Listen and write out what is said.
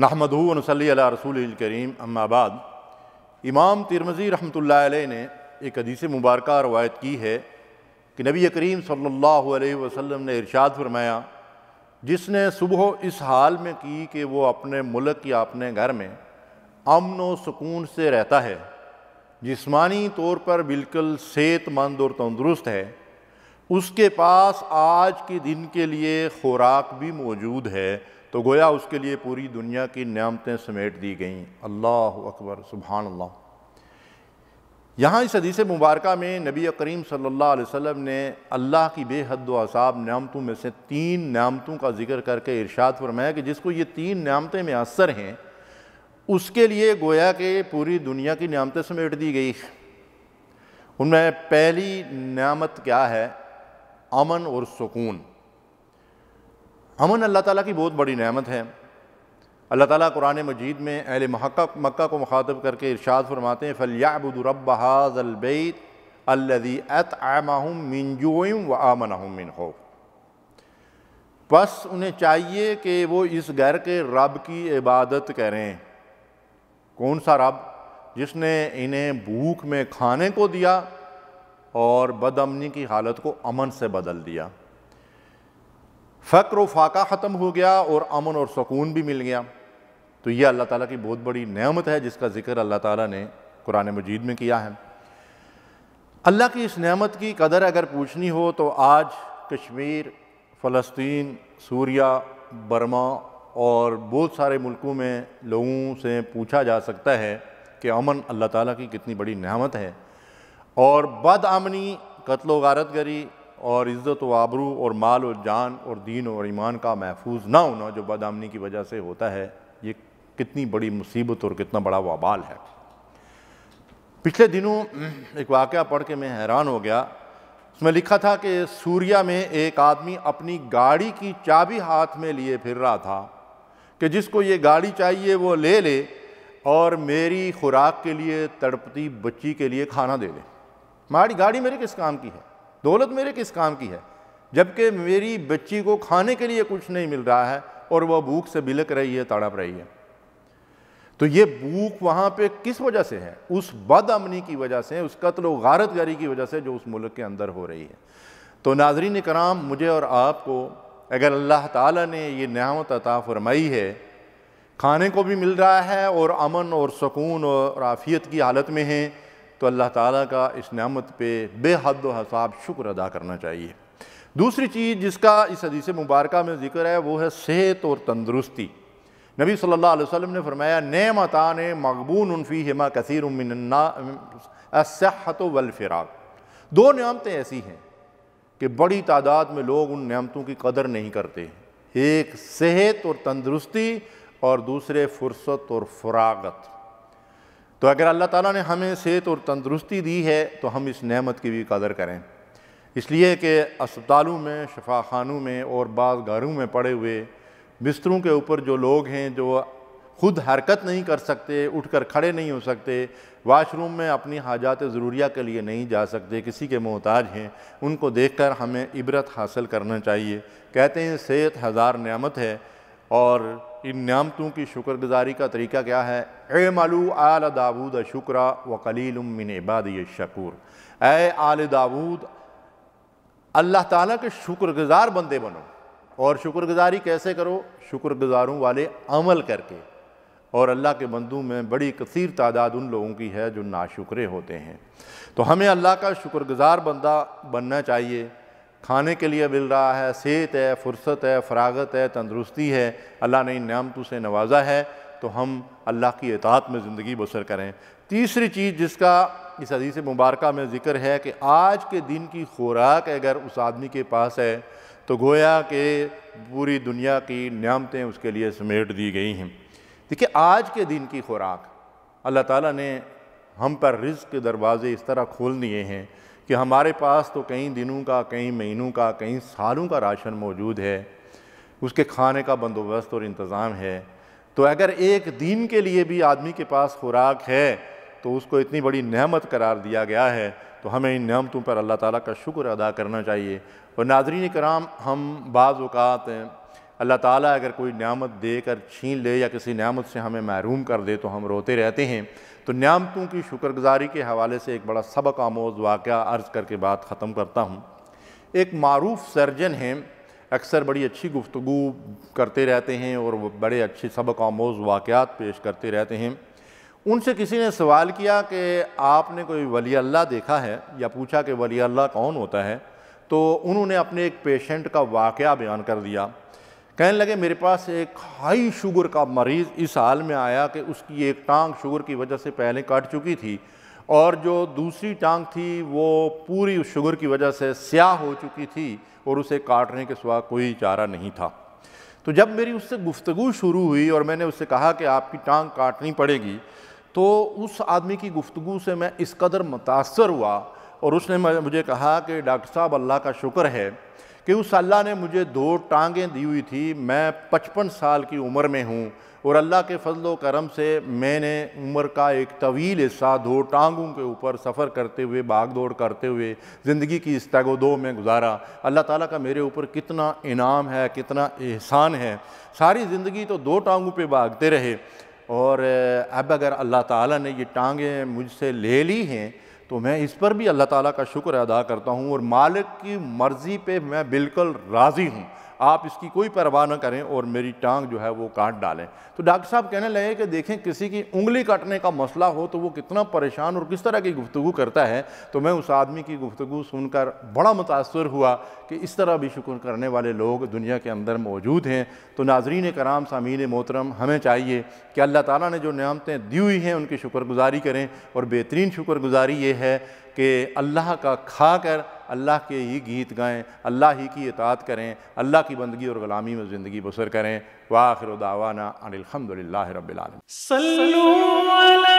नसली रसूल करीम अम्माबाद इमाम तिरमज़ी रहमत ने एक अदीस मुबारक रवायत की है कि नबी करीम सल्लल्लाहु अलैहि वसल्लम ने इरशाद फरमाया जिसने सुबह इस हाल में की कि वो अपने मुल्क या अपने घर में अमन व सुकून से रहता है जिस्मानी तौर पर बिल्कुल सेहतमंद और तंदुरुस्त है उसके पास आज के दिन के लिए खुराक भी मौजूद है तो गोया उसके लिए पूरी दुनिया की नियामतें समेट दी गईं अल्लाह अकबर सुबहान अल्लाह यहाँ इस हदीस मुबारक में नबी करीम सल्लल्लाहु अलैहि वसल्लम ने अल्लाह की बेहद असाब नियामतों में से तीन नियामतों का जिक्र करके इरशाद फरमाया कि जिसको ये तीन नियामतें में असर हैं उसके लिए गोया के पूरी दुनिया की नियामतें समेट दी गई उनमें पहली नियामत क्या है अमन और सुकून अमन अल्लाह ताला की बहुत बड़ी नेमत है अल्लाह ताला कुरान मजीद में अहल महक मक्का को मुखातब करके इरशाद फरमाते हैं फ़लियाबुदरब हाजलबैत अल्लदी अत आमाहम मिनजोम व आमन मिन हो बस उन्हें चाहिए कि वो इस घर के रब की इबादत करें कौन सा रब जिसने इन्हें भूख में खाने को दिया और बदअमनी की हालत को अमन से बदल दिया फ़क्र फाका ख़त्म हो गया और अमन और सुकून भी मिल गया तो यह अल्लाह ताला की बहुत बड़ी नेमत है जिसका ज़िक्र अल्लाह ताला ने कुरान मजीद में किया है अल्लाह की इस नेमत की कदर अगर पूछनी हो तो आज कश्मीर फ़लस्तीन सूरिया बर्मा और बहुत सारे मुल्कों में लोगों से पूछा जा सकता है कि अमन अल्लाह ताला की कितनी बड़ी नेमत है और बदअमनी कत्लो गारत गरी और इज़्ज़त व आबरू और माल और जान और दीन और ईमान का महफूज ना होना जो बदआमनी की वजह से होता है ये कितनी बड़ी मुसीबत और कितना बड़ा वबाल है पिछले दिनों एक वाक़ पढ़ के मैं हैरान हो गया उसमें लिखा था कि सूर्या में एक आदमी अपनी गाड़ी की चाबी हाथ में लिए फिर रहा था कि जिसको ये गाड़ी चाहिए वो ले ले और मेरी खुराक के लिए तड़पती बच्ची के लिए खाना दे दें माड़ी गाड़ी मेरे किस काम की है दौलत मेरे किस काम की है जबकि मेरी बच्ची को खाने के लिए कुछ नहीं मिल रहा है और वह भूख से बिलक रही है तड़प रही है तो ये भूख वहाँ पे किस वजह से है उस बदअमनी की वजह से उस कत्ल गारत गरी की वजह से जो उस मुल्क के अंदर हो रही है तो नाजरीन कराम मुझे और आपको अगर अल्लाह ताला ने ये नहामत अता फरमाई है खाने को भी मिल रहा है और अमन और सुकून और आफियत की हालत में हैं तो अल्लाह ताला का इस नमत पे बेहद हसाब शुक्र अदा करना चाहिए दूसरी चीज़ जिसका इस हदीस मुबारक में ज़िक्र है वो है सेहत और तंदरुस्ती नबी सल्लल्लाहु अलैहि वसल्लम ने फरमाया नमता ने मकबून उनफी हेमा कसर असहत वलफ़िराक दो नियामतें ऐसी हैं कि बड़ी तादाद में लोग उन नियामतों की कदर नहीं करते एक सेहत और तंदरुस्ती और दूसरे फुर्सत और फरागत तो अगर अल्लाह ताला ने हमें सेहत और तंदरुस्ती दी है तो हम इस नेमत की भी कदर करें इसलिए कि अस्पतालों में शफा खानों में और बाद घरों में पड़े हुए बिस्तरों के ऊपर जो लोग हैं जो खुद हरकत नहीं कर सकते उठकर खड़े नहीं हो सकते वाशरूम में अपनी हाजात ज़रूरिया के लिए नहीं जा सकते किसी के मोहताज हैं उनको देखकर हमें इबरत हासिल करना चाहिए कहते हैं सेहत हज़ार नियामत है और इन नियामतों की शुक्रगुजारी का तरीका क्या है ए मलू आल दाऊद शुक्रा व कलील मिन इबाद शकूर ए आल दाऊद अल्लाह ताला के शुक्रगुजार बंदे बनो और शुक्रगुजारी कैसे करो शुक्रगुजारों वाले अमल करके और अल्लाह के बंदों में बड़ी कसर तादाद उन लोगों की है जो नाशुक्रे होते हैं तो हमें अल्लाह का शुक्रगुजार बंदा बनना चाहिए खाने के लिए मिल रहा है सेहत है फुर्सत है फरागत है तंदरुस्ती है अल्लाह ने इन से नवाजा है तो हम अल्लाह की इतात में ज़िंदगी बसर करें तीसरी चीज़ जिसका इस अजीज मुबारक में ज़िक्र है कि आज के दिन की खुराक अगर उस आदमी के पास है तो गोया के पूरी दुनिया की नियामतें उसके लिए समेट दी गई हैं देखिए आज के दिन की खुराक अल्लाह ताला ने हम पर रिज़ के दरवाज़े इस तरह खोल दिए हैं कि हमारे पास तो कई दिनों का कई महीनों का कई सालों का राशन मौजूद है उसके खाने का बंदोबस्त और इंतज़ाम है तो अगर एक दिन के लिए भी आदमी के पास खुराक है तो उसको इतनी बड़ी नहमत करार दिया गया है तो हमें इन नहमतों पर अल्लाह ताला का शुक्र अदा करना चाहिए और नाजरीन कराम हम बाज़ अवत अल्लाह ताला अगर कोई नियामत दे कर छीन ले या किसी नियामत से हमें महरूम कर दे तो हम रोते रहते हैं तो नियामतों की शुक्रगुजारी के हवाले से एक बड़ा सबक आमोज़ वाक़ अर्ज़ करके बात ख़त्म करता हूँ एक मरूफ सर्जन हैं अक्सर बड़ी अच्छी गुफ्तु करते रहते हैं और बड़े अच्छे सबक आमोज़ वाक़ात पेश करते रहते हैं उनसे किसी ने सवाल किया कि आपने कोई वली अल्लाह देखा है या पूछा कि वली अल्लाह कौन होता है तो उन्होंने अपने एक पेशेंट का वाक़ बयान कर दिया कहने लगे मेरे पास एक हाई शुगर का मरीज़ इस हाल में आया कि उसकी एक टांग शुगर की वजह से पहले काट चुकी थी और जो दूसरी टांग थी वो पूरी शुगर की वजह से स्याह हो चुकी थी और उसे काटने के सिवा कोई चारा नहीं था तो जब मेरी उससे गुफ्तु शुरू हुई और मैंने उससे कहा कि आपकी टांग काटनी पड़ेगी तो उस आदमी की गुफ्तु से मैं इस कदर मुतासर हुआ और उसने मुझे कहा कि डॉक्टर साहब अल्लाह का शुक्र है कि उस अल्लाह ने मुझे दो टांगें दी हुई थी मैं पचपन साल की उम्र में हूँ और अल्लाह के फजलो करम से मैंने उम्र का एक तवील हिस्सा दो टांगों के ऊपर सफ़र करते हुए भाग दौड़ करते हुए ज़िंदगी की इस तगोदो में गुजारा अल्लाह ताला का मेरे ऊपर कितना इनाम है कितना एहसान है सारी ज़िंदगी तो दो टांगों पे भागते रहे और अब अगर अल्लाह ताला ने ये टांगें मुझसे ले ली हैं तो मैं इस पर भी अल्लाह ताला का शुक्र अदा करता हूँ और मालिक की मर्ज़ी पे मैं बिल्कुल राज़ी हूँ आप इसकी कोई परवाह ना करें और मेरी टांग जो है वो काट डालें तो डॉक्टर साहब कहने लगे कि देखें किसी की उंगली काटने का मसला हो तो वो कितना परेशान और किस तरह की गुफ्तु करता है तो मैं उस आदमी की गुफ्तु सुनकर बड़ा मुतासर हुआ कि इस तरह भी शुक्र करने वाले लोग दुनिया के अंदर मौजूद हैं तो नाजरीन कराम सामीन मोहतरम हमें चाहिए कि अल्लाह ताली ने जो नियामतें दी हुई हैं उनकी शुक्रगुजारी करें और बेहतरीन शुक्रगुजारी ये है कि अल्लाह का खा कर अल्लाह के ही गीत गाएँ अल्लाह ही की इतात करें अल्लाह की बंदगी और ग़ुलामी में ज़िंदगी बसर करें वाखिर दावाना अनिल रबालम